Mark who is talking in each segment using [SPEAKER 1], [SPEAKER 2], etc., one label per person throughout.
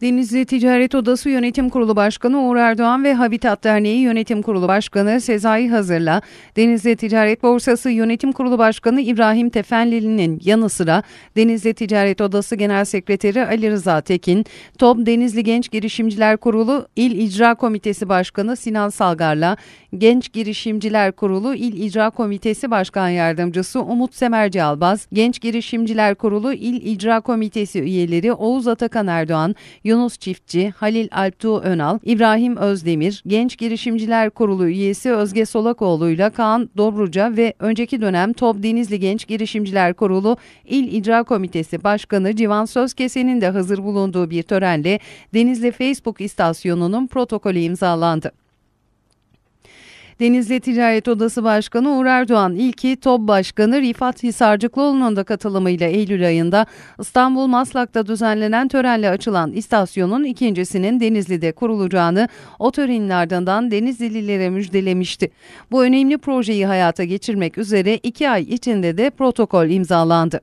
[SPEAKER 1] Denizli Ticaret Odası Yönetim Kurulu Başkanı Uğur Erdoğan ve Habitat Derneği Yönetim Kurulu Başkanı Sezai Hazır'la Denizli Ticaret Borsası Yönetim Kurulu Başkanı İbrahim Tefenlili'nin yanı sıra Denizli Ticaret Odası Genel Sekreteri Ali Rıza Tekin, Top Denizli Genç Girişimciler Kurulu İl İcra Komitesi Başkanı Sinan Salgar'la Genç Girişimciler Kurulu İl İcra Komitesi Başkan Yardımcısı Umut Semerci Albaz, Genç Girişimciler Kurulu İl İcra Komitesi üyeleri Oğuz Atakan Erdoğan, Yunus Çiftçi, Halil Alptuğ Önal, İbrahim Özdemir, Genç Girişimciler Kurulu üyesi Özge Solakoğlu ile Kaan Dobruca ve önceki dönem Top Denizli Genç Girişimciler Kurulu İl İcra Komitesi Başkanı Civan Sözkesen'in de hazır bulunduğu bir törenle Denizli Facebook istasyonunun protokolü imzalandı. Denizli Ticaret Odası Başkanı Uğur Erdoğan, ilki TOB Başkanı Rifat Hisarcıklıoğlu'nun da katılımıyla Eylül ayında İstanbul Maslak'ta düzenlenen törenle açılan istasyonun ikincisinin Denizli'de kurulacağını o törenin ardından Denizlililere müjdelemişti. Bu önemli projeyi hayata geçirmek üzere iki ay içinde de protokol imzalandı.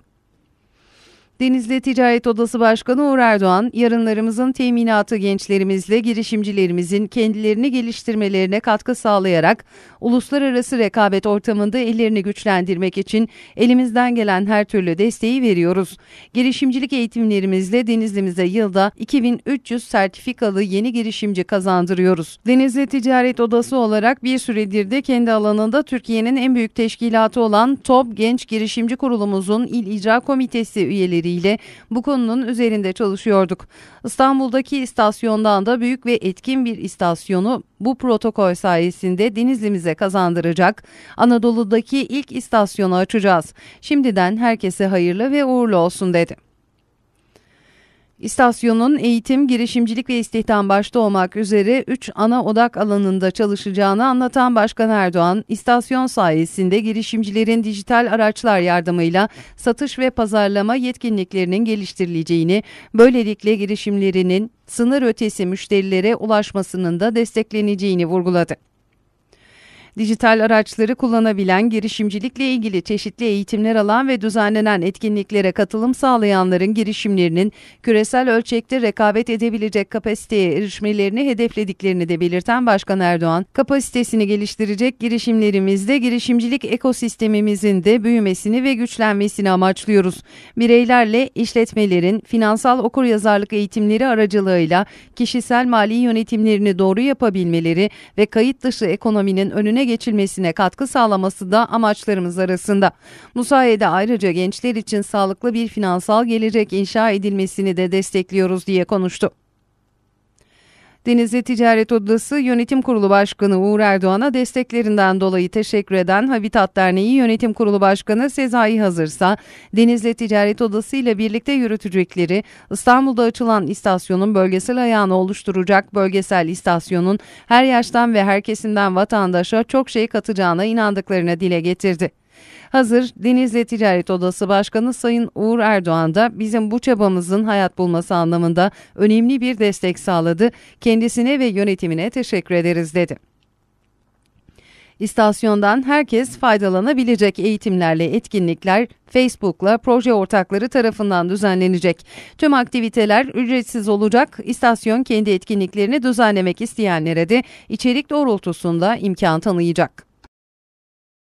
[SPEAKER 1] Denizli Ticaret Odası Başkanı Uğur Erdoğan, yarınlarımızın teminatı gençlerimizle girişimcilerimizin kendilerini geliştirmelerine katkı sağlayarak uluslararası rekabet ortamında ellerini güçlendirmek için elimizden gelen her türlü desteği veriyoruz. Girişimcilik eğitimlerimizle Denizli'mize yılda 2300 sertifikalı yeni girişimci kazandırıyoruz. Denizli Ticaret Odası olarak bir süredir de kendi alanında Türkiye'nin en büyük teşkilatı olan Top Genç Girişimci Kurulumuzun İl İcra Komitesi üyeleri üyeleriyle bu konunun üzerinde çalışıyorduk. İstanbul'daki istasyondan da büyük ve etkin bir istasyonu bu protokol sayesinde Denizli'mize kazandıracak Anadolu'daki ilk istasyonu açacağız. Şimdiden herkese hayırlı ve uğurlu olsun dedi. İstasyonun eğitim, girişimcilik ve istihdam başta olmak üzere 3 ana odak alanında çalışacağını anlatan Başkan Erdoğan, istasyon sayesinde girişimcilerin dijital araçlar yardımıyla satış ve pazarlama yetkinliklerinin geliştirileceğini, böylelikle girişimlerinin sınır ötesi müşterilere ulaşmasının da destekleneceğini vurguladı. Dijital araçları kullanabilen, girişimcilikle ilgili çeşitli eğitimler alan ve düzenlenen etkinliklere katılım sağlayanların girişimlerinin küresel ölçekte rekabet edebilecek kapasiteye erişmelerini hedeflediklerini de belirten Başkan Erdoğan, kapasitesini geliştirecek girişimlerimizde girişimcilik ekosistemimizin de büyümesini ve güçlenmesini amaçlıyoruz. Bireylerle işletmelerin finansal okuryazarlık eğitimleri aracılığıyla kişisel mali yönetimlerini doğru yapabilmeleri ve kayıt dışı ekonominin önüne geçilmesine katkı sağlaması da amaçlarımız arasında. Bu sayede ayrıca gençler için sağlıklı bir finansal gelecek inşa edilmesini de destekliyoruz diye konuştu. Denizli Ticaret Odası Yönetim Kurulu Başkanı Uğur Erdoğan'a desteklerinden dolayı teşekkür eden Habitat Derneği Yönetim Kurulu Başkanı Sezai Hazırsa, Denizli Ticaret Odası ile birlikte yürütecekleri İstanbul'da açılan istasyonun bölgesel ayağını oluşturacak bölgesel istasyonun her yaştan ve herkesinden vatandaşa çok şey katacağına inandıklarını dile getirdi. Hazır Denizli Ticaret Odası Başkanı Sayın Uğur Erdoğan da bizim bu çabamızın hayat bulması anlamında önemli bir destek sağladı. Kendisine ve yönetimine teşekkür ederiz dedi. İstasyondan herkes faydalanabilecek eğitimlerle etkinlikler Facebook'la proje ortakları tarafından düzenlenecek. Tüm aktiviteler ücretsiz olacak. İstasyon kendi etkinliklerini düzenlemek isteyenlere de içerik doğrultusunda imkan tanıyacak.